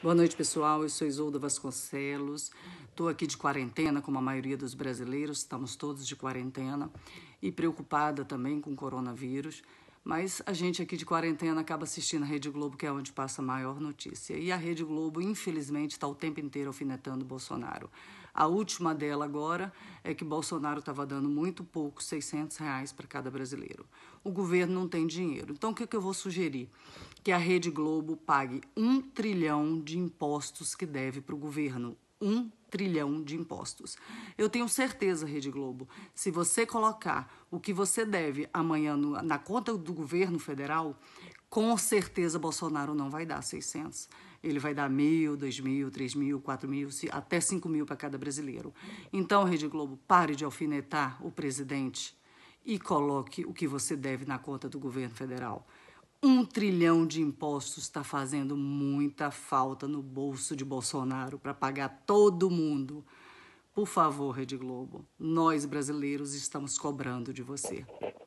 Boa noite, pessoal. Eu sou Isolda Vasconcelos. Estou aqui de quarentena, como a maioria dos brasileiros, estamos todos de quarentena e preocupada também com o coronavírus. Mas a gente aqui de quarentena acaba assistindo a Rede Globo, que é onde passa a maior notícia. E a Rede Globo, infelizmente, está o tempo inteiro alfinetando Bolsonaro. A última dela agora é que Bolsonaro estava dando muito pouco, 600 reais para cada brasileiro. O governo não tem dinheiro. Então, o que, que eu vou sugerir? Que a Rede Globo pague um trilhão de impostos que deve para o governo. Um trilhão de impostos. Eu tenho certeza, Rede Globo, se você colocar o que você deve amanhã no, na conta do governo federal, com certeza Bolsonaro não vai dar 600. Ele vai dar mil, dois mil, três mil, quatro mil, até cinco mil para cada brasileiro. Então, Rede Globo, pare de alfinetar o presidente e coloque o que você deve na conta do governo federal. Um trilhão de impostos está fazendo muita falta no bolso de Bolsonaro para pagar todo mundo. Por favor, Rede Globo, nós brasileiros estamos cobrando de você.